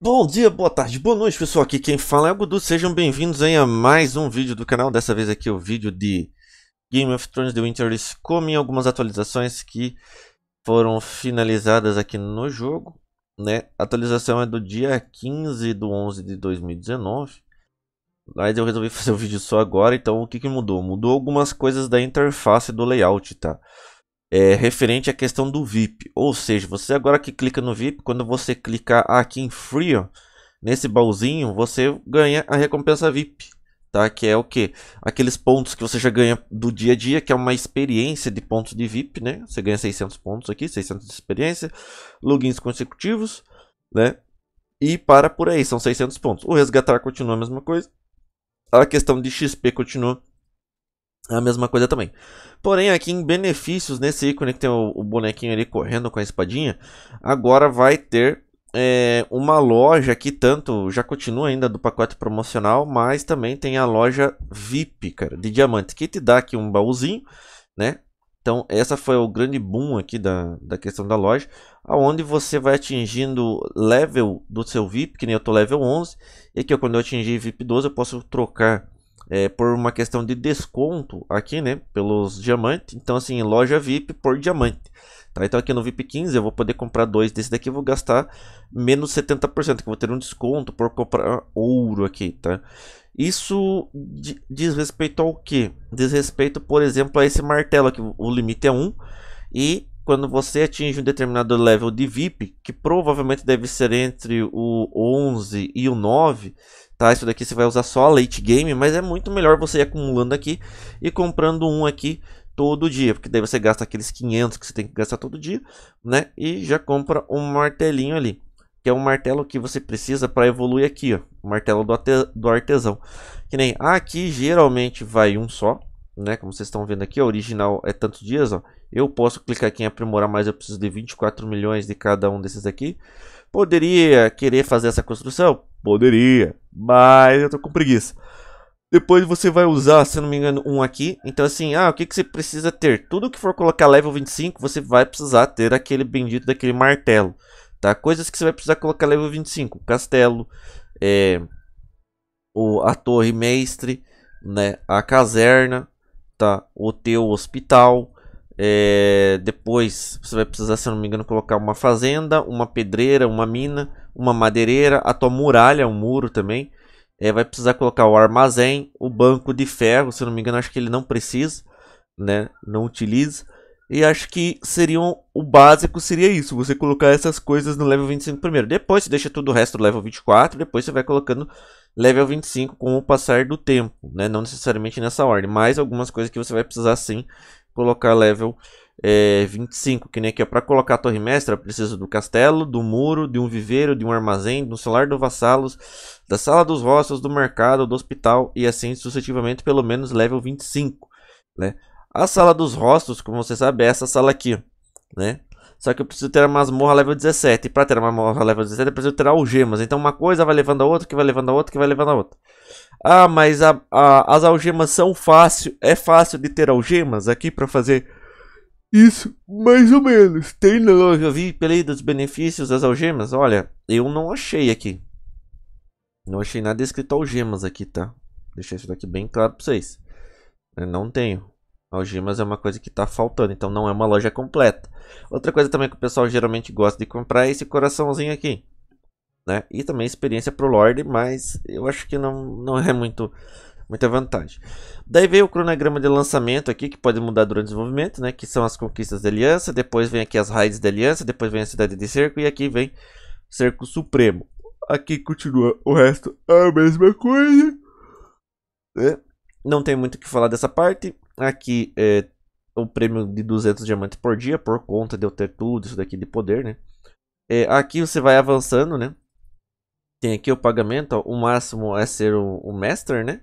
Bom dia, boa tarde, boa noite pessoal, aqui quem fala é o Gudu, sejam bem-vindos a mais um vídeo do canal, dessa vez aqui é o vídeo de Game of Thrones The Winter is Coming, algumas atualizações que foram finalizadas aqui no jogo, né, a atualização é do dia 15 do 11 de 2019, mas eu resolvi fazer o vídeo só agora, então o que que mudou? Mudou algumas coisas da interface do layout, tá? é, referente à questão do VIP. Ou seja, você agora que clica no VIP, quando você clicar aqui em Free, nesse baúzinho, você ganha a recompensa VIP. Tá? Que é o que? Aqueles pontos que você já ganha do dia a dia, que é uma experiência de pontos de VIP, né? Você ganha 600 pontos aqui, 600 de experiência, logins consecutivos, né? E para por aí, são 600 pontos. O resgatar continua a mesma coisa. A questão de XP continua é a mesma coisa também. Porém, aqui em benefícios, nesse ícone que tem o, o bonequinho ali correndo com a espadinha, agora vai ter é, uma loja que tanto já continua ainda do pacote promocional, mas também tem a loja VIP, cara, de diamante, que te dá aqui um baúzinho, né? Então, essa foi o grande boom aqui da, da questão da loja, aonde você vai atingindo level do seu VIP, que nem eu tô level 11, e aqui quando eu atingir VIP 12 eu posso trocar é, por uma questão de desconto aqui, né? Pelos diamantes. Então, assim, loja VIP por diamante. Tá? Então, aqui no VIP 15, eu vou poder comprar dois desse daqui. Eu vou gastar menos 70%, que eu vou ter um desconto por comprar ouro aqui, tá? Isso diz respeito ao que? Diz respeito, por exemplo, a esse martelo que o limite é 1 e quando você atinge um determinado level de VIP, que provavelmente deve ser entre o 11 e o 9, Tá, isso daqui você vai usar só late game, mas é muito melhor você ir acumulando aqui e comprando um aqui todo dia, porque daí você gasta aqueles 500 que você tem que gastar todo dia, né? E já compra um martelinho ali, que é um martelo que você precisa para evoluir aqui, ó, o martelo do, do artesão. Que nem aqui geralmente vai um só, né? Como vocês estão vendo aqui, o original é tantos dias, ó. Eu posso clicar aqui em aprimorar, mas eu preciso de 24 milhões de cada um desses aqui. Poderia querer fazer essa construção? Poderia, mas eu tô com preguiça. Depois você vai usar, se não me engano, um aqui. Então assim, ah, o que, que você precisa ter? Tudo que for colocar level 25, você vai precisar ter aquele bendito daquele martelo. Tá? Coisas que você vai precisar colocar level 25. Castelo, é, o, a torre mestre, né? a caserna, tá? o teu hospital, é, depois você vai precisar, se não me engano, colocar uma fazenda, uma pedreira, uma mina, uma madeireira, a tua muralha, um muro também. É, vai precisar colocar o armazém, o banco de ferro, se não me engano, acho que ele não precisa, né? Não utiliza. E acho que seriam o básico seria isso, você colocar essas coisas no level 25 primeiro. Depois você deixa tudo o resto no level 24, depois você vai colocando level 25 com o passar do tempo, né? Não necessariamente nessa ordem, mas algumas coisas que você vai precisar sim colocar level é, eh, 25, que nem aqui, ó. Pra colocar a torre mestra, precisa do castelo, do muro, de um viveiro, de um armazém, do celular dos vassalos, da sala dos rostos, do mercado, do hospital e assim sucessivamente, pelo menos level 25, né? A sala dos rostos, como você sabe, é essa sala aqui, né? Só que eu preciso ter a masmorra level 17. para ter a masmorra level 17, eu preciso ter algemas. Então uma coisa vai levando a outra, que vai levando a outra, que vai levando a outra. Ah, mas a, a, as algemas são fácil. É fácil de ter algemas aqui para fazer isso, mais ou menos. Tem na loja VIP ali dos benefícios das algemas? Olha, eu não achei aqui. Não achei nada escrito algemas aqui, tá? Deixa isso daqui bem claro para vocês. Eu não tenho. Algemas é uma coisa que está faltando, então não é uma loja completa. Outra coisa também que o pessoal geralmente gosta de comprar é esse coraçãozinho aqui né? E também experiência pro Lorde, mas eu acho que não, não é muito muita vantagem. Daí veio o cronograma de lançamento aqui, que pode mudar durante o desenvolvimento, né? Que são as conquistas da Aliança, depois vem aqui as raids da Aliança, depois vem a Cidade de Cerco e aqui vem Cerco Supremo. Aqui continua o resto é a mesma coisa. Né? Não tem muito o que falar dessa parte. Aqui é o prêmio de 200 diamantes por dia, por conta de eu ter tudo isso daqui de poder, né? É, aqui você vai avançando, né? Tem aqui o pagamento, ó, o máximo é ser o, o Master, né?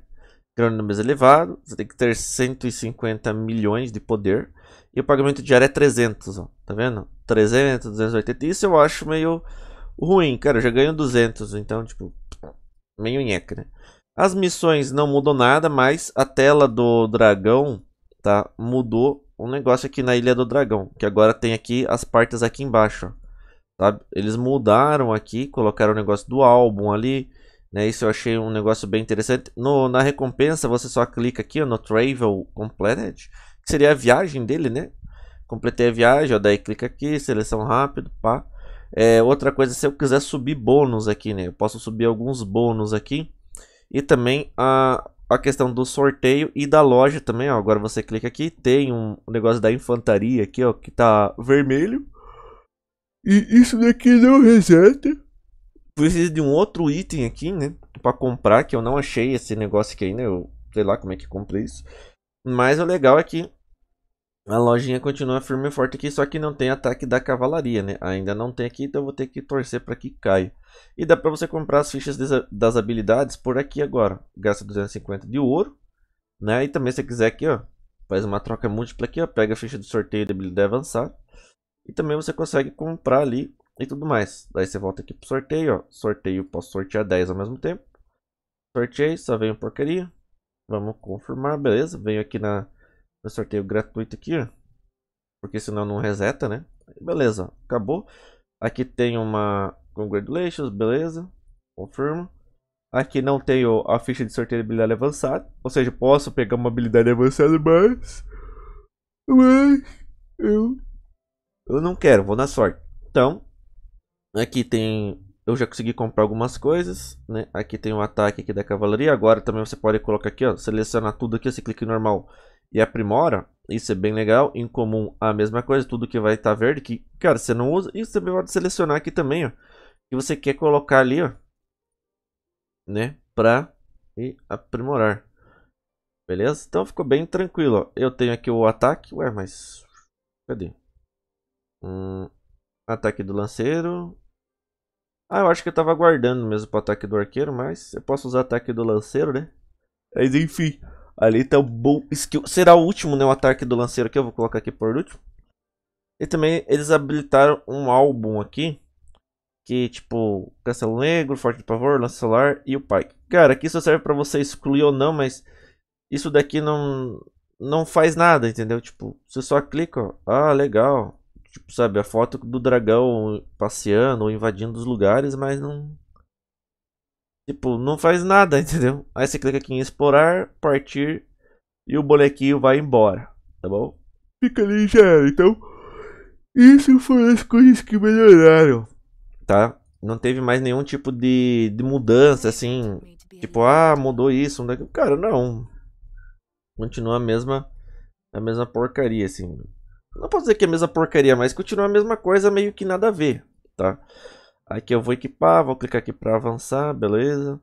Grande mais elevado, você tem que ter 150 milhões de poder. E o pagamento diário é 300, ó, tá vendo? 300, 280, isso eu acho meio ruim, cara, eu já ganho 200, então, tipo, meio nheca, né? As missões não mudam nada, mas a tela do dragão, tá? Mudou um negócio aqui na Ilha do Dragão, que agora tem aqui as partes aqui embaixo, ó. Sabe? Eles mudaram aqui, colocaram o negócio do álbum ali. Né? Isso eu achei um negócio bem interessante. No, na recompensa, você só clica aqui ó, no Travel Completed, que seria a viagem dele, né? Completei a viagem, ó, daí clica aqui, seleção rápido, pá. É, outra coisa, se eu quiser subir bônus aqui, né? Eu posso subir alguns bônus aqui. E também a, a questão do sorteio e da loja também, ó. Agora você clica aqui, tem um negócio da infantaria aqui, ó, que tá vermelho. E isso daqui não reseta. Precisa de um outro item aqui, né? Pra comprar, que eu não achei esse negócio aqui ainda. Eu sei lá como é que comprei isso. Mas o legal é que a lojinha continua firme e forte aqui, só que não tem ataque da cavalaria, né? Ainda não tem aqui, então eu vou ter que torcer para que caia. E dá para você comprar as fichas das habilidades por aqui agora. Gasta 250 de ouro, né? E também se quiser aqui, ó, faz uma troca múltipla aqui, ó, pega a ficha do sorteio de habilidade avançada. E também você consegue comprar ali e tudo mais. Daí você volta aqui pro sorteio, ó. Sorteio, posso sortear 10 ao mesmo tempo. Sorteio, só veio porcaria. Vamos confirmar, beleza. Venho aqui na, no sorteio gratuito aqui, ó. Porque senão não reseta, né? Beleza, acabou. Aqui tem uma congratulations, beleza. Confirmo. Aqui não tenho a ficha de sorteio de habilidade avançada. Ou seja, posso pegar uma habilidade avançada, mas... Mas... Eu eu não quero, vou na sorte. Então, aqui tem. Eu já consegui comprar algumas coisas, né? Aqui tem o um ataque aqui da cavalaria. Agora também você pode colocar aqui, ó. Selecionar tudo aqui, você clica em normal e aprimora. Isso é bem legal. Em comum, a mesma coisa. Tudo que vai estar tá verde, que, cara, você não usa. E você também pode selecionar aqui também, ó. Que você quer colocar ali, ó. Né? Pra e aprimorar. Beleza? Então ficou bem tranquilo, ó. Eu tenho aqui o ataque. Ué, mas... Cadê? Hum, ataque do lanceiro. Ah, eu acho que eu tava guardando mesmo pro ataque do arqueiro, mas eu posso usar ataque do lanceiro, né? Mas enfim, ali tá o bom skill. Será o último, né? O ataque do lanceiro aqui, eu vou colocar aqui por último. E também eles habilitaram um álbum aqui. Que tipo, Castelo Negro, Forte de Pavor, Lance Solar e o Pike. Cara, aqui só serve pra você excluir ou não, mas isso daqui não, não faz nada, entendeu? Tipo, você só clica, ó. Ah, legal. Tipo, sabe, a foto do dragão passeando ou invadindo os lugares, mas não. Tipo, não faz nada, entendeu? Aí você clica aqui em explorar, partir e o bonequinho vai embora, tá bom? Fica ali já, então. Isso foram as coisas que melhoraram, tá? Não teve mais nenhum tipo de, de mudança, assim. Tipo, ah, mudou isso. Mudou... Cara, não. Continua a mesma, a mesma porcaria, assim. Não posso dizer que é a mesma porcaria, mas continua a mesma coisa, meio que nada a ver, tá? Aqui eu vou equipar, vou clicar aqui para avançar, beleza.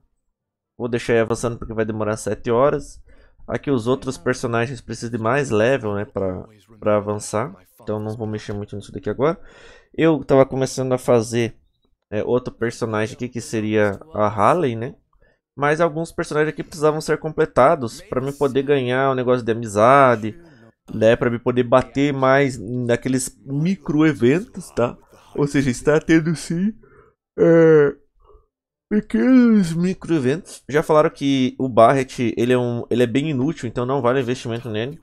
Vou deixar ele avançando porque vai demorar 7 horas. Aqui os outros personagens precisam de mais level, né, pra, avançar. Então não vou mexer muito nisso daqui agora. Eu tava começando a fazer é, outro personagem aqui, que seria a Harley, né. Mas alguns personagens aqui precisavam ser completados para mim poder ganhar o um negócio de amizade né, para me poder bater mais naqueles micro eventos, tá? Ou seja, está tendo sim é, pequenos micro eventos. Já falaram que o Barret ele é um, ele é bem inútil, então não vale investimento nele.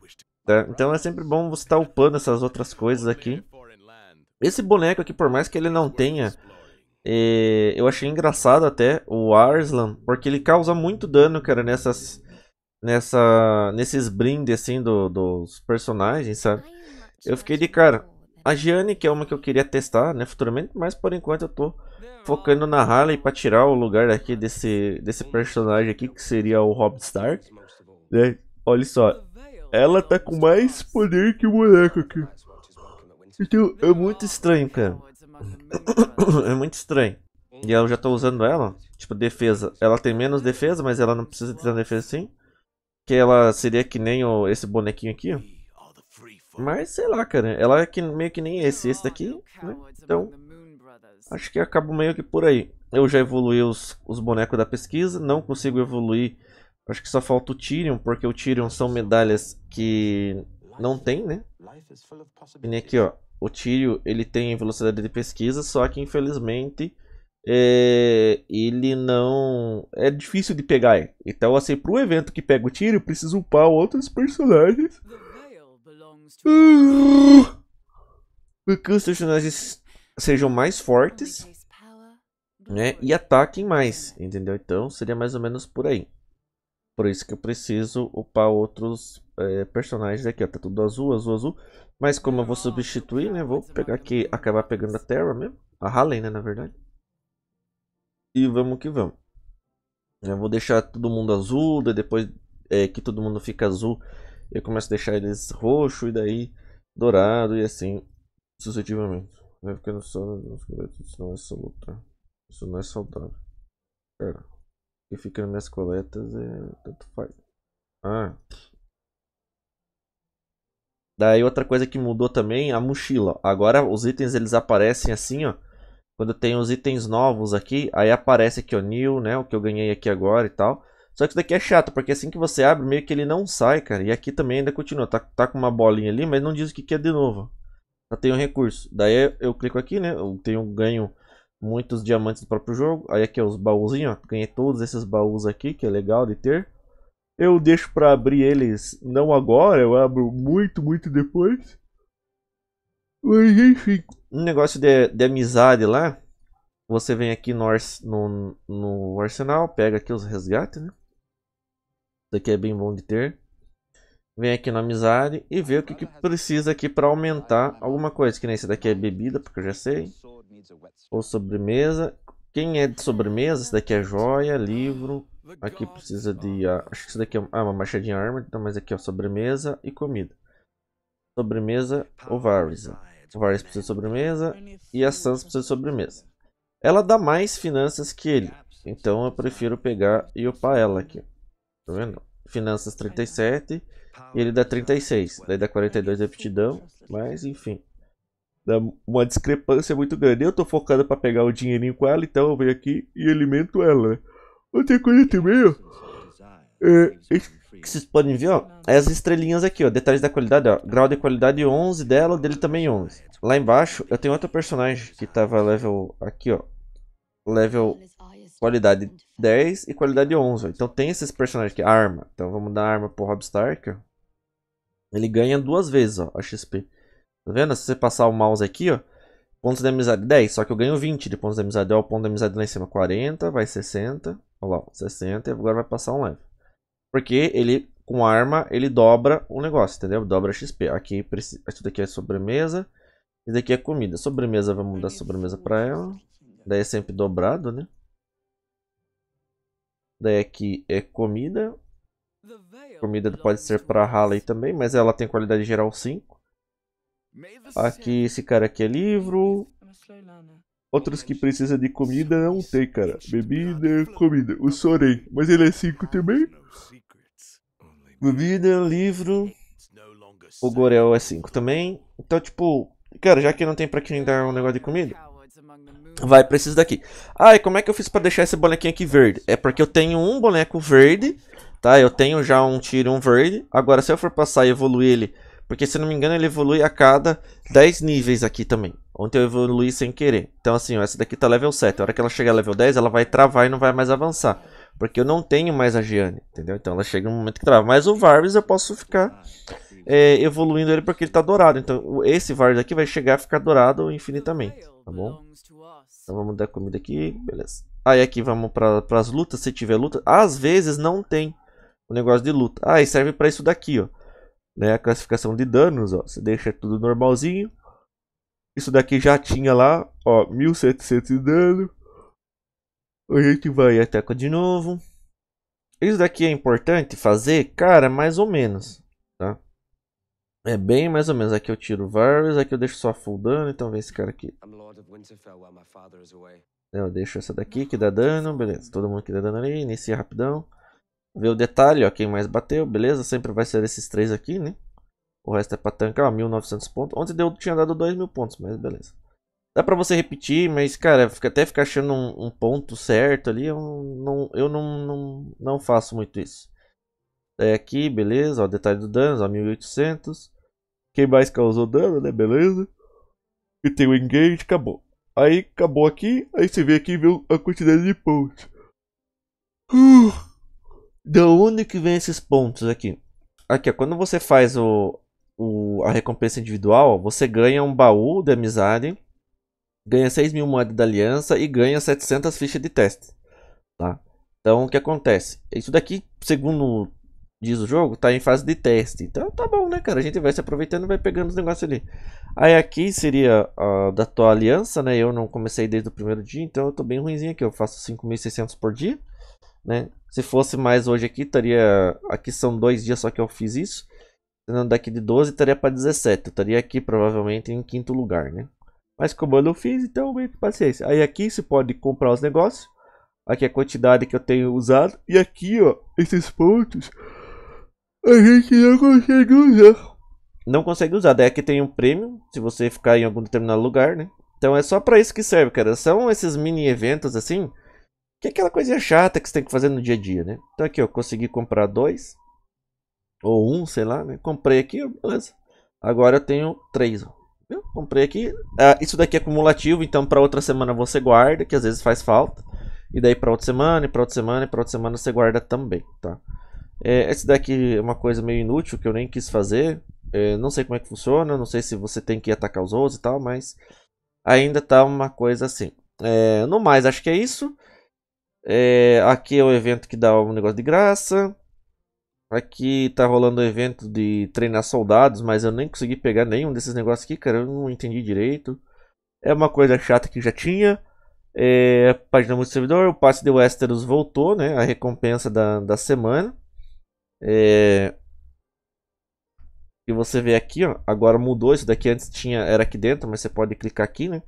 Tá? Então é sempre bom você estar tá upando essas outras coisas aqui. Esse boneco aqui, por mais que ele não tenha é, eu achei engraçado até o Arslan, porque ele causa muito dano, cara, nessas nessa, nesses brindes assim do, dos personagens, sabe? Eu fiquei de cara. Né? A Gianni, que é uma que eu queria testar, né, futuramente, mas por enquanto eu tô focando na Harley para tirar o lugar aqui desse, desse personagem aqui, que seria o Rob Stark. Né? Olha só, ela tá com mais poder que o boneco aqui. Então, é muito estranho, cara. É muito estranho. E eu já tô usando ela, tipo, defesa. Ela tem menos defesa, mas ela não precisa de ter defesa assim que ela seria que nem o, esse bonequinho aqui. Mas sei lá, cara. Ela é que, meio que nem esse. Esse daqui, né? Então, acho que acabo meio que por aí. Eu já evoluí os, os bonecos da pesquisa. Não consigo evoluir. Acho que só falta o Tyrion, porque o Tyrion são medalhas que não tem, né? E aqui, ó. O Tyrion, ele tem velocidade de pesquisa, só que infelizmente é, ele não. É difícil de pegar. Então, assim, pro evento que pega o tiro, eu preciso upar outros personagens. Porque os personagens sejam mais fortes. Né, e ataquem mais, entendeu? Então seria mais ou menos por aí. Por isso que eu preciso upar outros é, personagens aqui, ó. Tá tudo azul, azul, azul. Mas como eu vou substituir, né? Vou pegar aqui, acabar pegando a Terra mesmo. A Halen, né, na verdade. E vamos que vamos. Eu vou deixar todo mundo azul, depois é, que todo mundo fica azul, eu começo a deixar eles roxo e daí dourado e assim sucessivamente. Vai ficando só nos coletas, isso não é só Isso não é saudável. Cara, o que fica nas minhas coletas é tanto faz. Ah. Daí outra coisa que mudou também, a mochila. Agora os itens eles aparecem assim, ó quando tem os itens novos aqui, aí aparece aqui é o new, né? O que eu ganhei aqui agora e tal. Só que isso daqui é chato, porque assim que você abre, meio que ele não sai, cara. E aqui também ainda continua. Tá, tá com uma bolinha ali, mas não diz o que, que é de novo. Já tem um recurso. Daí eu clico aqui, né? Eu tenho, ganho muitos diamantes do próprio jogo. Aí aqui é os baúzinhos, ó. Ganhei todos esses baús aqui, que é legal de ter. Eu deixo para abrir eles não agora, eu abro muito, muito depois. Mas enfim um negócio de, de amizade lá, você vem aqui no, no, no arsenal, pega aqui os resgates, né? Isso aqui é bem bom de ter. Vem aqui na amizade e vê o que, que precisa aqui para aumentar alguma coisa. Que nem esse daqui é bebida, porque eu já sei. Ou sobremesa. Quem é de sobremesa, esse daqui é joia, livro. Aqui precisa de... Ah, acho que isso daqui é ah, uma machadinha arma, então, mas aqui é sobremesa e comida. Sobremesa ováriza. Varys precisa de sobremesa e a Sans precisa de sobremesa. Ela dá mais finanças que ele, então eu prefiro pegar e upar ela aqui. Tá vendo? Finanças 37 e ele dá 36, daí dá 42 de aptidão, mas enfim. Dá uma discrepância muito grande. Eu tô focado para pegar o dinheirinho com ela, então eu venho aqui e alimento ela. Outra coisa também, ó. É, que vocês podem ver, ó, é as estrelinhas aqui, ó, detalhes da qualidade, ó, grau de qualidade 11 dela, dele também 11. Lá embaixo, eu tenho outro personagem que tava level, aqui, ó, level qualidade 10 e qualidade 11, ó. Então tem esses personagens aqui, arma. Então vamos dar arma pro Rob Stark, ó. Ele ganha duas vezes, ó, a XP. Tá vendo? Se você passar o mouse aqui, ó, pontos de amizade 10, só que eu ganho 20 de pontos de amizade, ó, o ponto de amizade lá em cima 40, vai 60, ó lá, 60 e agora vai passar um level. Porque ele, com arma, ele dobra o negócio, entendeu? Dobra XP. Aqui, isso daqui é sobremesa. Isso daqui é comida. Sobremesa, vamos dar sobremesa pra ela. Daí é sempre dobrado, né? Daí aqui é comida. Comida pode ser pra Halley também, mas ela tem qualidade geral 5. Aqui, esse cara aqui é livro. Outros que precisa de comida não é tem, cara. Bebida, comida. O Sorei, Mas ele é 5 também. Bebida, livro. O Gorel é 5 também. Então, tipo, cara, já que não tem pra quem dar um negócio de comida, vai pra esses daqui. Ah, e como é que eu fiz pra deixar esse bonequinho aqui verde? É porque eu tenho um boneco verde, tá? Eu tenho já um tiro um verde. Agora, se eu for passar e evoluir ele, porque se não me engano ele evolui a cada 10 níveis aqui também. Ontem eu evoluí sem querer. Então, assim, ó, essa daqui tá level 7. A hora que ela chegar level 10, ela vai travar e não vai mais avançar. Porque eu não tenho mais a Gianni, entendeu? Então ela chega no momento que trava. Mas o Varves eu posso ficar ah, é, evoluindo ele porque ele tá dourado. Então esse Varves aqui vai chegar a ficar dourado infinitamente, tá bom? Então vamos dar comida aqui, beleza. Aí aqui vamos para as lutas, se tiver luta. Às vezes não tem o negócio de luta. Ah, e serve para isso daqui, ó. Né, a classificação de danos, ó. Você deixa tudo normalzinho. Isso daqui já tinha lá, ó, 1700 de dano. A gente vai até de novo. Isso daqui é importante fazer? Cara, mais ou menos. Tá? É bem mais ou menos. Aqui eu tiro vários, aqui eu deixo só full dano. Então vem esse cara aqui. Eu deixo essa daqui que dá dano. Beleza, todo mundo que dá dano ali. Inicia rapidão. Vê o detalhe, ó, quem mais bateu. Beleza, sempre vai ser esses três aqui, né? O resto é pra tancar, ó, 1900 pontos. Ontem deu, tinha dado 2 mil pontos, mas beleza. Dá pra você repetir, mas, cara, fica, até ficar achando um, um, ponto certo ali, eu, não, eu não, não, não faço muito isso. É aqui, beleza, ó, detalhe do dano, ó, 1800. Quem mais causou dano, né, beleza. E tem o engage, acabou. Aí, acabou aqui, aí você vê aqui e vê a quantidade de pontos. Uh! da onde que vem esses pontos aqui? Aqui, ó, quando você faz o, o, a recompensa individual, você ganha um baú de amizade ganha 6 mil moedas da aliança e ganha 700 fichas de teste. Tá? Então o que acontece? Isso daqui, segundo diz o jogo, tá em fase de teste. Então tá bom, né, cara? A gente vai se aproveitando e vai pegando os negócios ali. Aí aqui seria uh, da tua aliança, né? Eu não comecei desde o primeiro dia, então eu tô bem ruimzinho aqui. Eu faço 5.600 por dia, né? Se fosse mais hoje aqui, estaria... Aqui são dois dias só que eu fiz isso. Daqui de 12 estaria para 17. Eu estaria aqui provavelmente em quinto lugar, né? Mas como eu não fiz, então meio que paciência. Aí aqui você pode comprar os negócios. Aqui a quantidade que eu tenho usado. E aqui, ó, esses pontos. A gente não consegue usar. Não consegue usar. Daí aqui tem um prêmio. Se você ficar em algum determinado lugar, né? Então é só pra isso que serve, cara. São esses mini eventos assim. Que é aquela coisinha chata que você tem que fazer no dia a dia, né? Então aqui, ó, consegui comprar dois. Ou um, sei lá, né? Comprei aqui, ó, beleza. Agora eu tenho três, ó eu comprei aqui. É, isso daqui é acumulativo, então para outra semana você guarda, que às vezes faz falta. E daí para outra semana, e para outra semana, e para outra semana você guarda também, tá? É, esse daqui é uma coisa meio inútil que eu nem quis fazer. É, não sei como é que funciona, não sei se você tem que atacar os outros e tal, mas ainda tá uma coisa assim. É, no mais, acho que é isso. É, aqui é o evento que dá um negócio de graça. Aqui tá rolando um evento de treinar soldados, mas eu nem consegui pegar nenhum desses negócios aqui, cara. Eu não entendi direito. É uma coisa chata que já tinha. É, página do servidor, o passe de Westeros voltou, né? A recompensa da, da semana. É, E você vê aqui, ó, agora mudou. Isso daqui antes tinha era aqui dentro, mas você pode clicar aqui, né?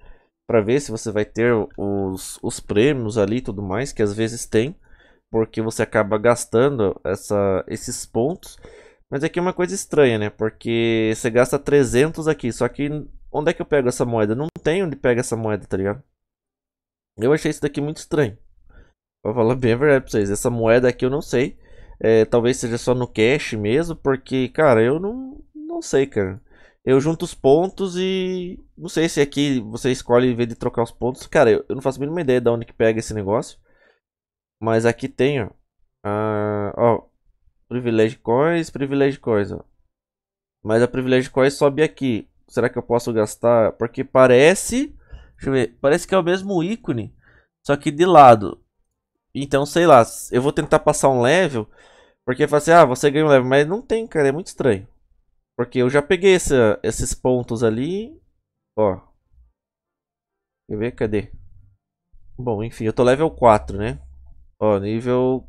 Para ver se você vai ter os, os prêmios ali e tudo mais, que às vezes tem porque você acaba gastando essa, esses pontos. Mas aqui é, é uma coisa estranha, né? Porque você gasta 300 aqui, só que onde é que eu pego essa moeda? Não tem onde pega essa moeda, tá ligado? Eu achei isso daqui muito estranho. Vou falar bem a verdade pra vocês. Essa moeda aqui eu não sei. É, talvez seja só no cash mesmo, porque, cara, eu não, não sei, cara. Eu junto os pontos e. Não sei se aqui você escolhe em vez de trocar os pontos. Cara, eu, eu não faço a mínima ideia de onde que pega esse negócio. Mas aqui tem, ó. Uh, ó. privilégio Coins, privilégio Coins, ó. Mas a privilégio Coins sobe aqui. Será que eu posso gastar? Porque parece... Deixa eu ver. Parece que é o mesmo ícone. Só que de lado. Então, sei lá. Eu vou tentar passar um level. Porque fala assim, ah, você ganha um level. Mas não tem, cara. É muito estranho. Porque eu já peguei essa, esses pontos ali. Ó. Deixa eu ver, cadê? Bom, enfim. Eu tô level 4, né? Ó, nível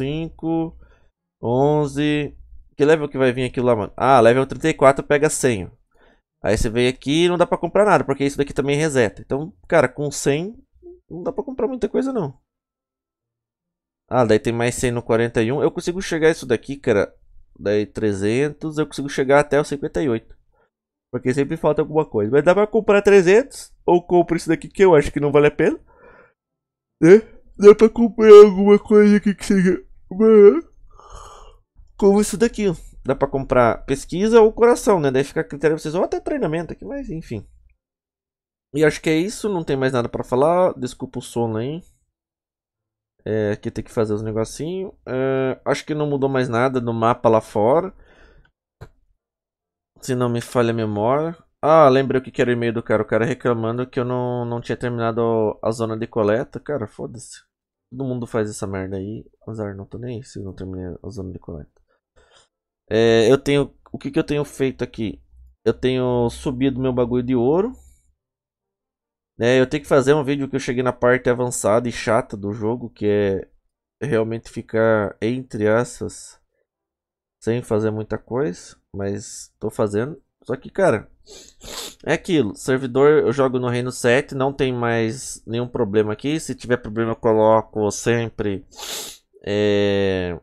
5, 11... Que level que vai vir aquilo lá, mano? Ah, level 34 pega 100. Aí você vem aqui e não dá pra comprar nada, porque isso daqui também reseta. Então, cara, com 100 não dá pra comprar muita coisa, não. Ah, daí tem mais 100 no 41. Eu consigo chegar isso daqui, cara. Daí 300, eu consigo chegar até o 58. Porque sempre falta alguma coisa. Mas dá pra comprar 300, ou compro isso daqui que eu acho que não vale a pena. Né? Dá pra comprar alguma coisa aqui que seja. Né? Como isso daqui, ó. Dá pra comprar pesquisa ou coração, né? Daí fica a critério pra vocês. Ou até treinamento aqui, mas enfim. E acho que é isso. Não tem mais nada pra falar. Desculpa o sono aí. É, aqui tem que fazer os negocinhos. É, acho que não mudou mais nada no mapa lá fora. Se não me falha a memória. Ah, lembrei o que era o e-mail do cara. O cara reclamando que eu não, não tinha terminado a zona de coleta. Cara, foda-se. Todo mundo faz essa merda aí. Azar, não tô nem aí se eu não terminei a zona de coleta. É, eu tenho. O que, que eu tenho feito aqui? Eu tenho subido meu bagulho de ouro. É, eu tenho que fazer um vídeo que eu cheguei na parte avançada e chata do jogo, que é realmente ficar entre essas sem fazer muita coisa, mas tô fazendo. Só que, cara, é aquilo. Servidor eu jogo no Reino 7, não tem mais nenhum problema aqui. Se tiver problema, eu coloco sempre. É...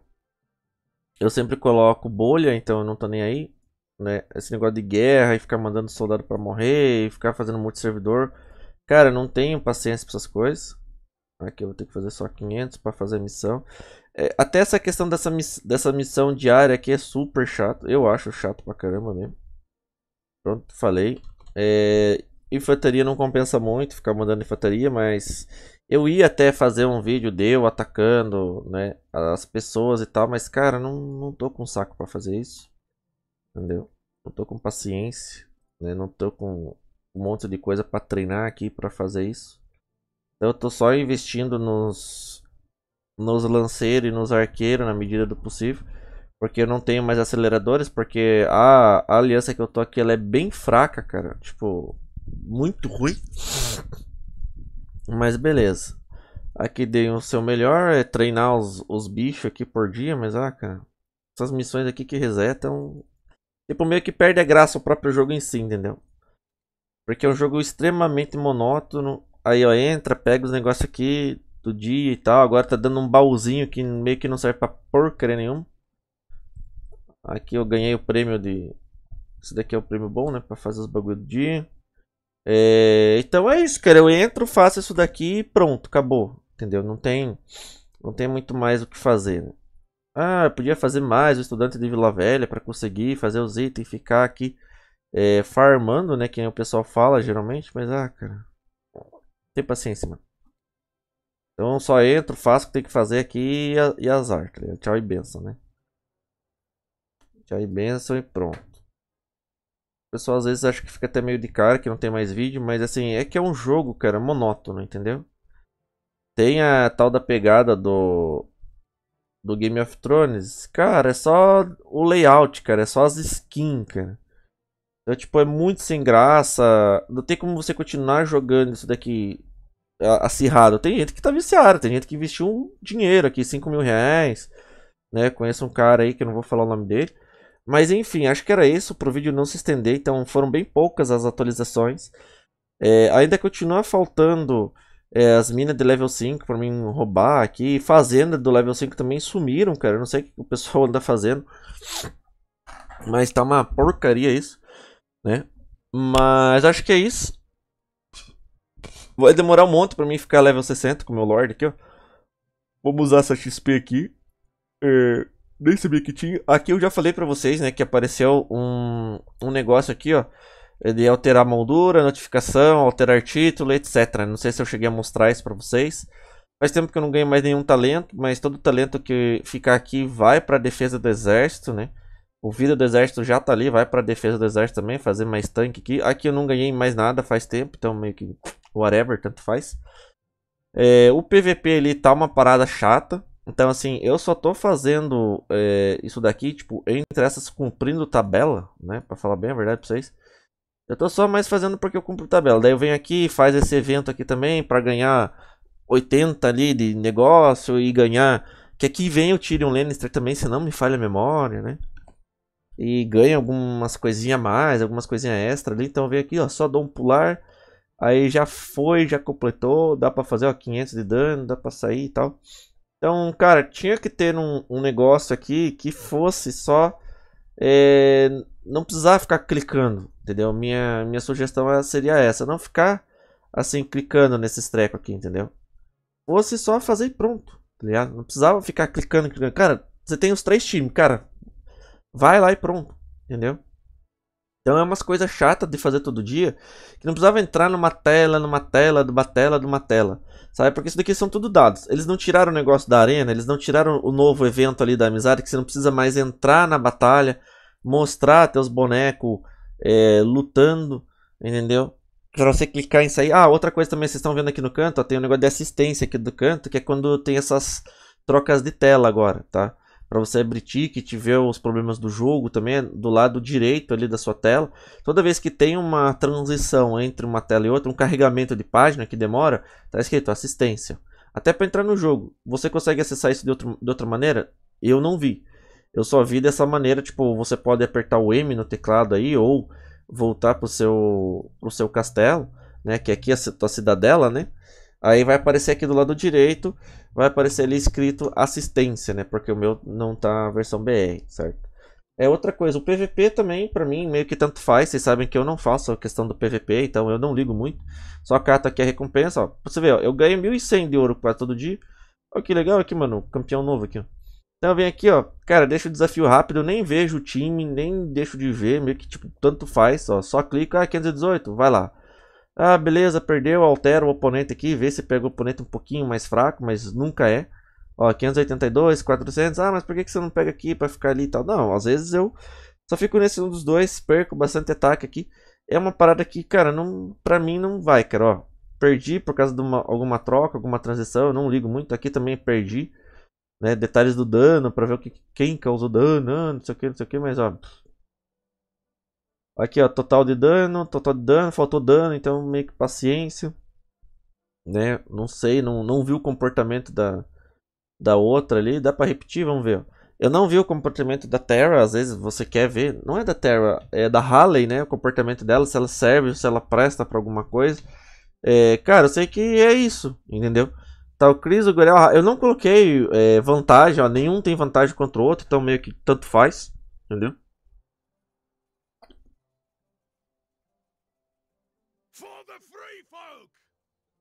Eu sempre coloco bolha, então eu não tô nem aí. Né? Esse negócio de guerra e ficar mandando soldado para morrer e ficar fazendo multi servidor. Cara, eu não tenho paciência para essas coisas. Aqui eu vou ter que fazer só 500 para fazer a missão. É, até essa questão dessa, miss dessa missão diária aqui é super chato. Eu acho chato pra caramba mesmo. Pronto, falei. É, infantaria não compensa muito ficar mandando infantaria, mas eu ia até fazer um vídeo deu de atacando né, as pessoas e tal, mas cara, não, não tô com saco para fazer isso. Entendeu? Não tô com paciência, né? Não tô com um monte de coisa para treinar aqui para fazer isso. Então eu tô só investindo nos nos lanceiros e nos arqueiros na medida do possível. Porque eu não tenho mais aceleradores, porque a, a aliança que eu tô aqui ela é bem fraca, cara. Tipo, muito ruim. Mas beleza. Aqui dei o seu melhor, é treinar os, os bichos aqui por dia, mas ah, cara. Essas missões aqui que resetam. Tipo, meio que perde a graça o próprio jogo em si, entendeu? Porque é um jogo extremamente monótono. Aí ó, entra, pega os negócios aqui do dia e tal. Agora tá dando um baúzinho que meio que não serve pra porcaria nenhuma. Aqui eu ganhei o prêmio de... Esse daqui é o prêmio bom, né? Pra fazer os bagulho do dia. É... Então é isso, cara. Eu entro, faço isso daqui e pronto, acabou. Entendeu? Não tem... Não tem muito mais o que fazer, né? Ah, eu podia fazer mais o estudante de Vila Velha para conseguir fazer os itens e ficar aqui é, farmando, né? Que o pessoal fala geralmente, mas ah, cara. Tem paciência, mano. Então só entro, faço o que tem que fazer aqui e, azar, tá Tchau e benção, né? Tchau e benção e pronto. O pessoal às vezes acha que fica até meio de cara que não tem mais vídeo, mas assim, é que é um jogo, cara, monótono, entendeu? Tem a tal da pegada do do Game of Thrones, cara, é só o layout, cara, é só as skins, cara. Então, tipo, é muito sem graça. Não tem como você continuar jogando isso daqui acirrado. Tem gente que tá viciada, tem gente que investiu um dinheiro aqui, 5 mil reais. Né? Conheço um cara aí que eu não vou falar o nome dele. Mas enfim, acho que era isso para o vídeo não se estender, então foram bem poucas as atualizações. É, ainda continua faltando é, as minas de level 5 para mim roubar aqui. Fazenda do level 5 também sumiram, cara. Eu não sei o que o pessoal anda fazendo. Mas tá uma porcaria isso, né? Mas acho que é isso. Vai demorar um monte pra mim ficar level 60 com o meu Lord aqui, ó. Vamos usar essa XP aqui. É... Nem sabia que tinha. Aqui eu já falei pra vocês, né? Que apareceu um, um negócio aqui, ó. De alterar a moldura, notificação, alterar título, etc. Não sei se eu cheguei a mostrar isso pra vocês. Faz tempo que eu não ganho mais nenhum talento, mas todo talento que ficar aqui vai pra defesa do exército, né? O vida do exército já tá ali, vai pra defesa do exército também, fazer mais tanque aqui. Aqui eu não ganhei mais nada faz tempo, então meio que whatever, tanto faz. É, o PVP ali tá uma parada chata. Então, assim, eu só tô fazendo é, isso daqui, tipo, entre essas cumprindo tabela, né? Pra falar bem a verdade pra vocês. Eu tô só mais fazendo porque eu cumpro tabela. Daí eu venho aqui, faz esse evento aqui também para ganhar 80 ali de negócio e ganhar... Que aqui vem o Tyrion Lannister também, se não me falha a memória, né? E ganha algumas coisinhas a mais, algumas coisinhas extra ali. Então eu venho aqui, ó, só dou um pular. Aí já foi, já completou. Dá pra fazer, ó, 500 de dano, dá pra sair e tal. Então, cara, tinha que ter um, um negócio aqui que fosse só. É, não precisar ficar clicando, entendeu? Minha, minha sugestão é, seria essa: não ficar assim clicando nesses trecos aqui, entendeu? Fosse só fazer e pronto, tá ligado? Não precisava ficar clicando, clicando. Cara, você tem os três times, cara. Vai lá e pronto, entendeu? Então é umas coisas chatas de fazer todo dia, que não precisava entrar numa tela, numa tela, numa tela, numa tela. Sabe? Porque isso daqui são tudo dados. Eles não tiraram o negócio da arena, eles não tiraram o novo evento ali da amizade, que você não precisa mais entrar na batalha, mostrar teus bonecos é, lutando, entendeu? Pra você clicar em sair. Ah, outra coisa também, vocês estão vendo aqui no canto, ó, tem um negócio de assistência aqui do canto, que é quando tem essas trocas de tela agora, tá? para você abrir ticket, ver os problemas do jogo também do lado direito ali da sua tela. Toda vez que tem uma transição entre uma tela e outra, um carregamento de página que demora, tá escrito assistência. Até para entrar no jogo, você consegue acessar isso de, outro, de outra maneira? Eu não vi. Eu só vi dessa maneira, tipo, você pode apertar o M no teclado aí ou voltar pro seu pro seu castelo, né, que aqui é a sua cidadela, né? Aí vai aparecer aqui do lado direito, vai aparecer ali escrito assistência, né? Porque o meu não tá na versão BR, certo? É outra coisa, o PVP também, para mim, meio que tanto faz. Vocês sabem que eu não faço a questão do PVP, então eu não ligo muito. Só carta aqui é a recompensa, ó. você vê, ó, eu ganho 1.100 de ouro quase todo dia. Olha que legal aqui, mano, campeão novo aqui, ó. Então venho aqui, ó. Cara, deixa o desafio rápido, nem vejo o time, nem deixo de ver, meio que tipo, tanto faz, ó. Só clica, ah, 518, vai lá. Ah, beleza, perdeu, altera o oponente aqui, vê se pega o oponente um pouquinho mais fraco, mas nunca é. Ó, 582, 400, ah, mas por que, que você não pega aqui para ficar ali e tal? Não, às vezes eu só fico nesse um dos dois, perco bastante ataque aqui. É uma parada que, cara, não, pra mim não vai, cara, ó. Perdi por causa de uma, alguma troca, alguma transição, eu não ligo muito. Aqui também perdi, né, detalhes do dano, pra ver o que, quem causou dano, ah, não sei o que, não sei o que, mas ó... Aqui, ó, total de dano, total de dano, faltou dano, então meio que paciência. Né? Não sei, não, não vi o comportamento da, da outra ali. Dá pra repetir? Vamos ver. Eu não vi o comportamento da Terra, às vezes você quer ver. Não é da Terra, é da Halley, né? O comportamento dela, se ela serve, se ela presta pra alguma coisa. É, cara, eu sei que é isso, entendeu? Tá, o Cris, o Gurel, eu não coloquei é, vantagem, ó, nenhum tem vantagem contra o outro, então meio que tanto faz, entendeu?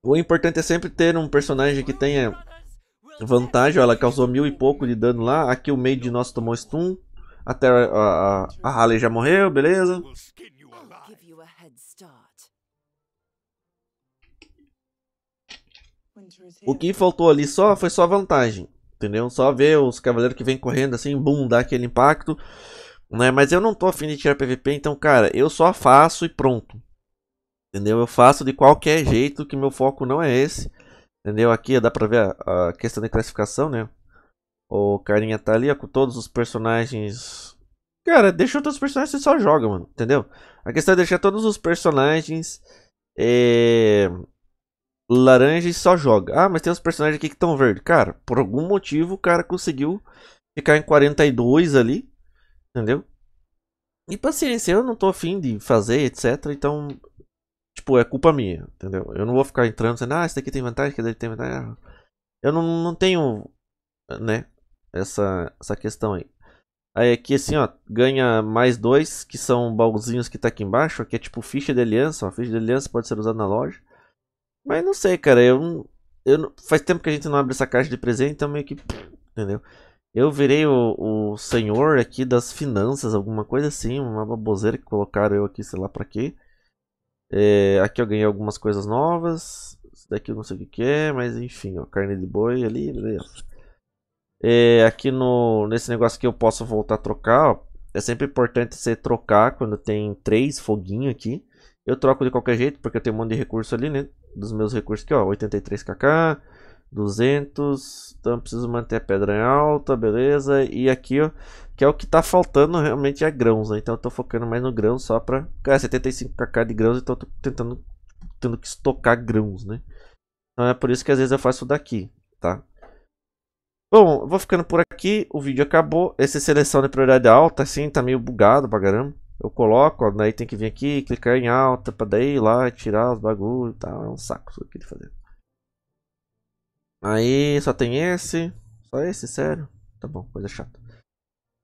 O importante é sempre ter um personagem que tenha vantagem. ela causou mil e pouco de dano lá. Aqui o meio de nós tomou stun. Até a, a, a Harley já morreu, beleza. O que faltou ali só foi só a vantagem, entendeu? Só ver os cavaleiros que vem correndo assim, bum, dá aquele impacto. Né? Mas eu não tô afim de tirar PVP, então, cara, eu só faço e pronto. Entendeu? Eu faço de qualquer jeito que meu foco não é esse. Entendeu? Aqui dá pra ver a, a questão de classificação, né? O carinha tá ali ó, com todos os personagens. Cara, deixa todos os personagens e só joga, mano. Entendeu? A questão é deixar todos os personagens é... laranja e só joga. Ah, mas tem uns personagens aqui que estão verde. Cara, por algum motivo o cara conseguiu ficar em 42 ali. Entendeu? E paciência, eu não tô afim de fazer, etc. Então tipo, é culpa minha, entendeu? Eu não vou ficar entrando dizendo, ah, esse daqui tem vantagem, esse daqui tem vantagem. Ah, eu não, não tenho, né, essa, essa questão aí. Aí aqui assim, ó, ganha mais dois, que são baúzinhos que tá aqui embaixo, que é tipo ficha de aliança, ó, ficha de aliança pode ser usada na loja. Mas não sei, cara, eu, eu faz tempo que a gente não abre essa caixa de presente, então meio que, entendeu? Eu virei o, o senhor aqui das finanças, alguma coisa assim, uma baboseira que colocaram eu aqui, sei lá pra quê. É, aqui eu ganhei algumas coisas novas. Isso daqui eu não sei o que, é, mas enfim, ó, carne de boi ali, beleza. Né, é, aqui no, nesse negócio que eu posso voltar a trocar, ó, é sempre importante você trocar quando tem três foguinho aqui. Eu troco de qualquer jeito, porque eu tenho um monte de recurso ali, né? Dos meus recursos aqui, ó, 83kk, 200, então preciso manter a pedra em alta, beleza. E aqui, ó, que é o que tá faltando realmente é grãos, né? Então eu tô focando mais no grão só pra... Cara, 75kk de grãos, então eu tô tentando tendo que estocar grãos, né? Então é por isso que às vezes eu faço daqui, tá? Bom, eu vou ficando por aqui, o vídeo acabou. Essa seleção de prioridade alta, assim, tá meio bugado pra caramba. Eu coloco, ó, daí tem que vir aqui, clicar em alta, pra daí ir lá, tirar os bagulho e tá? tal. É um saco isso aqui de fazer. Aí só tem esse. Só esse, sério? Tá bom, coisa chata.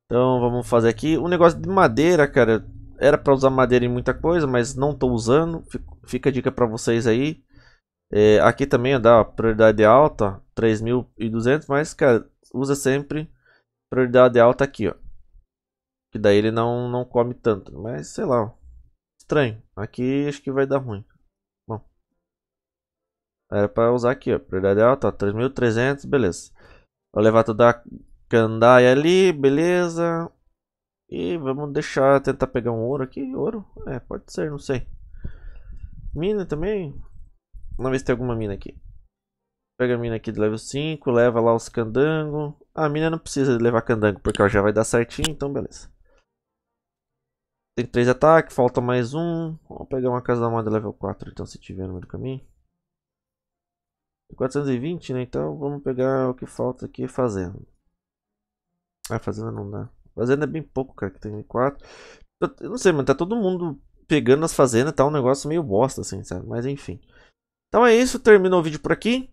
Então vamos fazer aqui. O um negócio de madeira, cara. Era pra usar madeira em muita coisa, mas não tô usando. Fica a dica pra vocês aí. É, aqui também dá prioridade alta, 3.200, mas cara, usa sempre prioridade alta aqui, ó. Que daí ele não, não come tanto, mas sei lá, ó. estranho. Aqui acho que vai dar ruim. Era pra usar aqui, ó. Prioridade é alta, ó. 3.300, beleza. Vou levar toda a candaia ali, beleza. E vamos deixar, tentar pegar um ouro aqui. Ouro? É, pode ser, não sei. Mina também? Vamos ver se tem alguma mina aqui. Pega a mina aqui de level 5, leva lá os candangos. a mina não precisa levar candango, porque ela já vai dar certinho, então beleza. Tem três ataques, falta mais um. Vamos pegar uma casa da moda level 4, então, se tiver no meio do caminho. 420, né? Então vamos pegar o que falta aqui, fazenda. Ah, fazenda não dá. Fazenda é bem pouco, cara, que tem 4. Eu não sei, mas tá todo mundo pegando as fazendas, tá um negócio meio bosta, assim, sabe? Mas enfim. Então é isso, terminou o vídeo por aqui.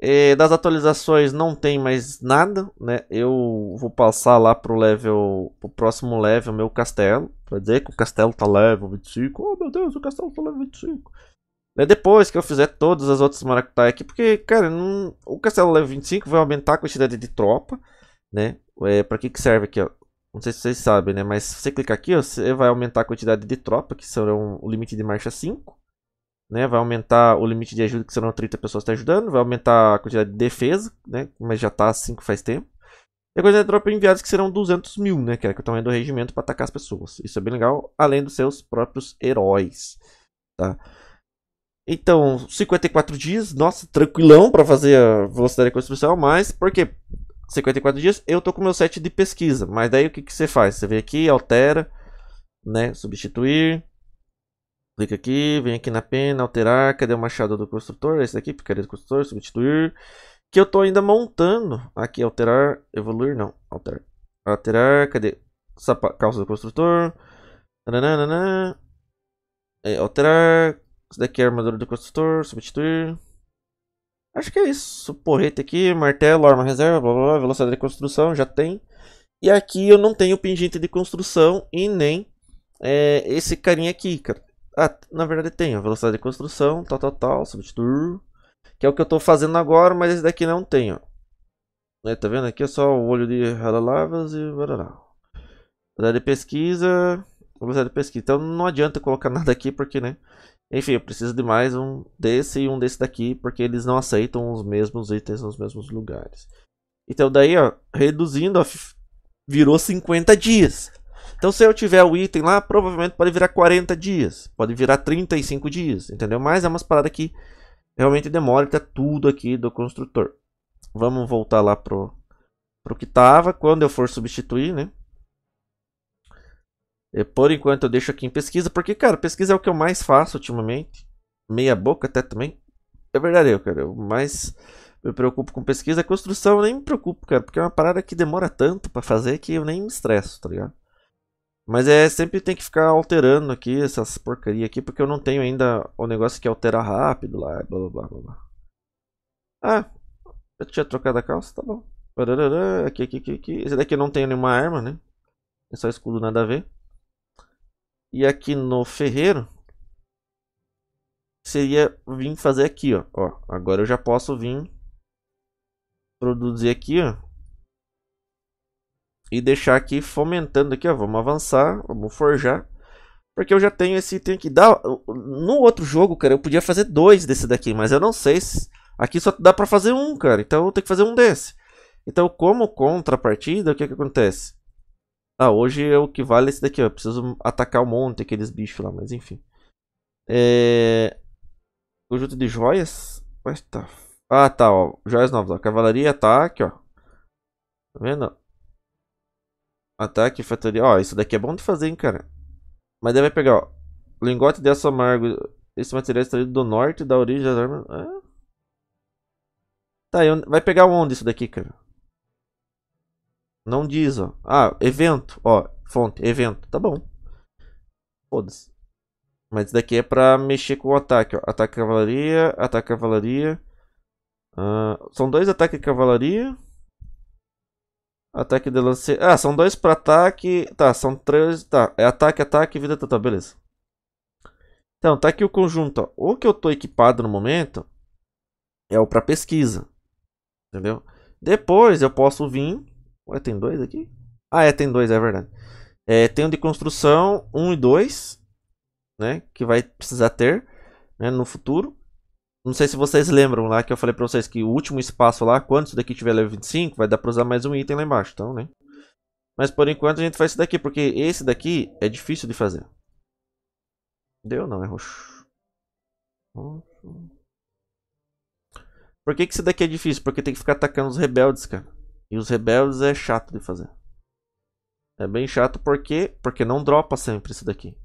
É, das atualizações não tem mais nada, né? Eu vou passar lá pro level, pro próximo level, meu castelo. Pra dizer que o castelo tá level 25. Oh meu Deus, o castelo tá level 25. Né? Depois que eu fizer todas as outras maracutaia aqui, porque, cara, não... o Castelo Level 25 vai aumentar a quantidade de tropa, né? É, pra que que serve aqui, ó? Não sei se vocês sabem, né? Mas se você clicar aqui, ó, você vai aumentar a quantidade de tropa, que serão o limite de marcha 5. Né? Vai aumentar o limite de ajuda, que serão 30 pessoas te ajudando. Vai aumentar a quantidade de defesa, né? Mas já tá 5 faz tempo. E a quantidade de é tropa enviadas que serão 200 mil, né? Que é o tamanho do regimento para atacar as pessoas. Isso é bem legal, além dos seus próprios heróis, tá? Então, 54 dias, nossa, tranquilão para fazer a velocidade de construção, mas porque 54 dias eu tô com meu set de pesquisa, mas daí o que, que você faz? Você vem aqui, altera, né, substituir, clica aqui, vem aqui na pena, alterar, cadê o machado do construtor? Esse daqui, picareta do construtor, substituir, que eu tô ainda montando, aqui alterar, evoluir, não, alterar, alterar, cadê? Calça do construtor, nananana, é, alterar, isso daqui é a armadura do construtor, substituir. Acho que é isso. Porrete aqui, martelo, arma reserva, blá blá blá, velocidade de construção, já tem. E aqui eu não tenho pingente de construção e nem é, esse carinha aqui, cara. Ah, na verdade tem velocidade de construção, tal, tal, tal, substituir. Que é o que eu estou fazendo agora, mas esse daqui não tem, ó. É, tá vendo aqui é só o olho de Halalavas e barará. Velocidade de pesquisa, velocidade de pesquisa. Então não adianta colocar nada aqui porque, né, enfim, eu preciso de mais um desse e um desse daqui, porque eles não aceitam os mesmos itens nos mesmos lugares. Então daí, ó, reduzindo, ó, virou 50 dias. Então se eu tiver o item lá, provavelmente pode virar 40 dias, pode virar 35 dias, entendeu? Mas é umas paradas que realmente demora, até tá tudo aqui do construtor. Vamos voltar lá pro, pro que tava, quando eu for substituir, né? É, por enquanto eu deixo aqui em pesquisa, porque, cara, pesquisa é o que eu mais faço ultimamente. Meia boca até também. É verdade, eu, cara, eu mais me preocupo com pesquisa. Construção eu nem me preocupo, cara, porque é uma parada que demora tanto para fazer que eu nem me estresso, tá ligado? Mas é, sempre tem que ficar alterando aqui essas porcaria aqui, porque eu não tenho ainda o negócio que é altera rápido lá, blá blá blá. blá. Ah, eu tinha trocado a calça, tá bom. Aqui, aqui, aqui, aqui. Esse daqui não tem nenhuma arma, né? É só escudo nada a ver. E aqui no ferreiro, seria vir fazer aqui, ó. ó. Agora eu já posso vir produzir aqui, ó. E deixar aqui fomentando aqui, ó. Vamos avançar, vamos forjar. Porque eu já tenho esse item aqui. Dá, no outro jogo, cara, eu podia fazer dois desse daqui. Mas eu não sei se... Aqui só dá pra fazer um, cara. Então eu tenho que fazer um desse. Então, como contrapartida, o que que acontece? Ah, hoje é o que vale esse daqui, ó. Eu preciso atacar um monte aqueles bichos lá, mas enfim. É... Conjunto de joias? Mas tá. Ah, tá, ó. Joias novas, ó. Cavalaria, ataque, ó. Tá vendo? Ataque, fatoria. Ó, isso daqui é bom de fazer, hein, cara. Mas deve vai pegar, ó. Lingote de aço amargo. Esse material é extraído do norte, da origem das armas. Ah. Tá, eu... vai pegar onde isso daqui, cara? Não diz, ó. Ah, evento, ó. Fonte, evento. Tá bom. Foda-se. Mas isso daqui é pra mexer com o ataque, ó. Ataque cavalaria, ataque cavalaria. Uh, são dois ataques de cavalaria. Ataque de lance... Ah, são dois pra ataque. Tá, são três. Tá, é ataque, ataque, vida total, tá, tá, beleza. Então, tá aqui o conjunto. Ó. O que eu tô equipado no momento é o pra pesquisa. Entendeu? Depois eu posso vir Ué, tem dois aqui? Ah, é, tem dois, é verdade. É, tem o de construção 1 e 2, né? Que vai precisar ter né, no futuro. Não sei se vocês lembram lá que eu falei pra vocês que o último espaço lá, quando isso daqui tiver level 25, vai dar pra usar mais um item lá embaixo, então, né? Mas por enquanto a gente faz isso daqui, porque esse daqui é difícil de fazer. Deu não, é roxo. roxo. Por que, que esse daqui é difícil? Porque tem que ficar atacando os rebeldes, cara. E os rebeldes é chato de fazer. É bem chato porque porque não dropa sempre isso daqui.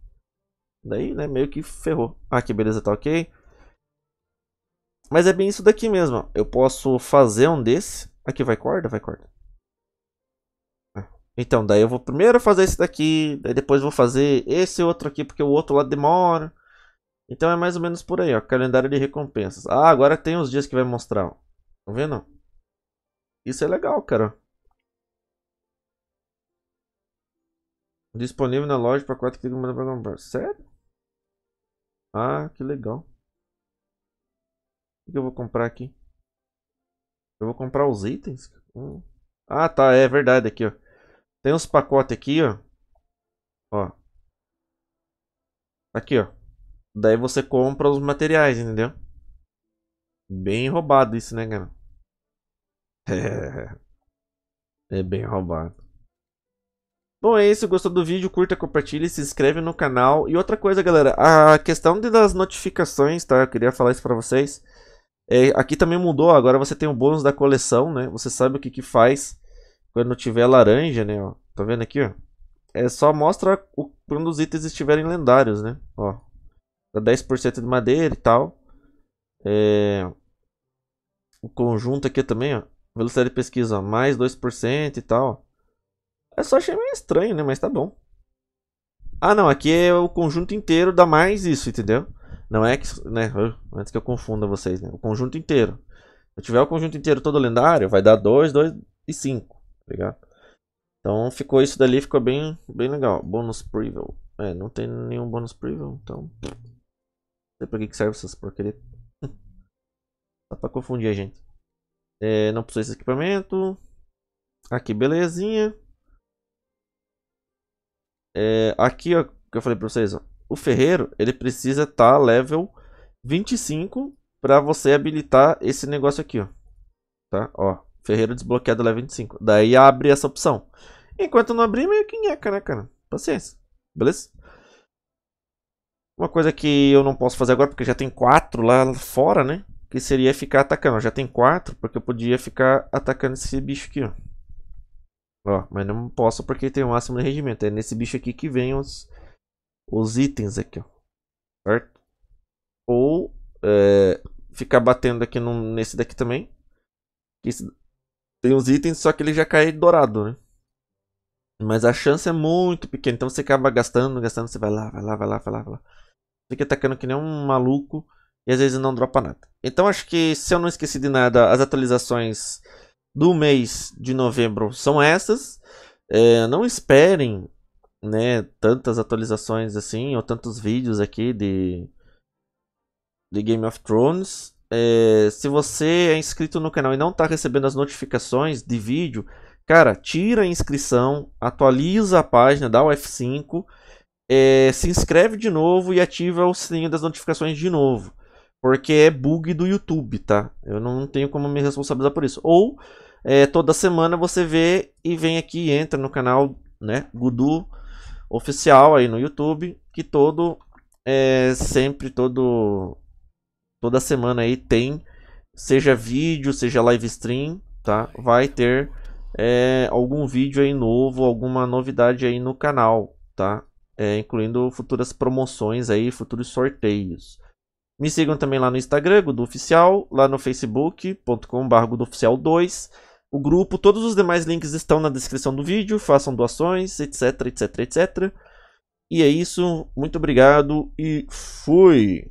Daí, né, meio que ferrou. Ah, que beleza, tá ok. Mas é bem isso daqui mesmo. Eu posso fazer um desse. Aqui vai corda, vai corda. Ah, então, daí eu vou primeiro fazer esse daqui. Daí depois vou fazer esse outro aqui, porque o outro lá demora. Então é mais ou menos por aí, ó. Calendário de recompensas. Ah, agora tem os dias que vai mostrar, ó. Tá vendo? Isso é legal, cara. Disponível na loja para 4 cliques para comprar. Sério? Ah, que legal. O que eu vou comprar aqui? Eu vou comprar os itens? Hum. Ah, tá. É verdade aqui, ó. Tem uns pacotes aqui, ó. Ó. Aqui, ó. Daí você compra os materiais, entendeu? Bem roubado isso, né, cara? É, bem roubado. Bom, é isso. Gostou do vídeo? Curta, compartilhe, se inscreve no canal. E outra coisa, galera, a questão das notificações, tá? Eu queria falar isso pra vocês. É, aqui também mudou, agora você tem o bônus da coleção, né? Você sabe o que que faz quando tiver laranja, né? Ó, tá vendo aqui, ó? É só mostra o, quando os itens estiverem lendários, né? Ó, dá 10% de madeira e tal. É... O conjunto aqui também, ó. Velocidade de pesquisa, mais 2% e tal. Eu só achei meio estranho, né? Mas tá bom. Ah, não. Aqui é o conjunto inteiro dá mais isso, entendeu? Não é que... Né? Antes que eu confunda vocês, né? O conjunto inteiro. Se eu tiver o conjunto inteiro todo lendário, vai dar 2, 2 e 5. Tá ligado? Então ficou isso dali, ficou bem, bem legal. Bônus preview. É, não tem nenhum bônus preview, então... Não sei pra que serve essas porcaria. Dá pra confundir a gente. É, não precisa esse equipamento. Aqui, belezinha. É, aqui, ó, que eu falei pra vocês, ó, O ferreiro, ele precisa estar tá level 25 para você habilitar esse negócio aqui, ó. Tá? Ó, ferreiro desbloqueado level 25. Daí abre essa opção. Enquanto não abrir, meio que nheca, né, cara? Paciência. Beleza? Uma coisa que eu não posso fazer agora, porque já tem quatro lá fora, né? Que seria ficar atacando. Eu já tem quatro, porque eu podia ficar atacando esse bicho aqui, ó. ó mas não posso porque tem o máximo de rendimento. É nesse bicho aqui que vem os, os itens aqui, ó. Certo? Ou é, ficar batendo aqui no, nesse daqui também. Esse, tem uns itens, só que ele já cai dourado, né? Mas a chance é muito pequena. Então você acaba gastando, gastando, você vai lá, vai lá, vai lá, vai lá, vai lá. Fica atacando que nem um maluco e às vezes não dropa nada. Então acho que se eu não esqueci de nada, as atualizações do mês de novembro são essas. É, não esperem né, tantas atualizações assim, ou tantos vídeos aqui de, de Game of Thrones. É, se você é inscrito no canal e não está recebendo as notificações de vídeo, cara, tira a inscrição, atualiza a página, dá o F5, é, se inscreve de novo e ativa o sininho das notificações de novo. Porque é bug do YouTube, tá? Eu não tenho como me responsabilizar por isso. Ou é, toda semana você vê e vem aqui entra no canal, né? Gudu oficial aí no YouTube. Que todo. É, sempre, todo. Toda semana aí tem. Seja vídeo, seja live stream, tá? Vai ter é, algum vídeo aí novo, alguma novidade aí no canal, tá? É, incluindo futuras promoções aí, futuros sorteios. Me sigam também lá no Instagram, do Oficial, lá no facebook.com.br oficial 2 O grupo, todos os demais links estão na descrição do vídeo, façam doações, etc, etc, etc. E é isso, muito obrigado e fui!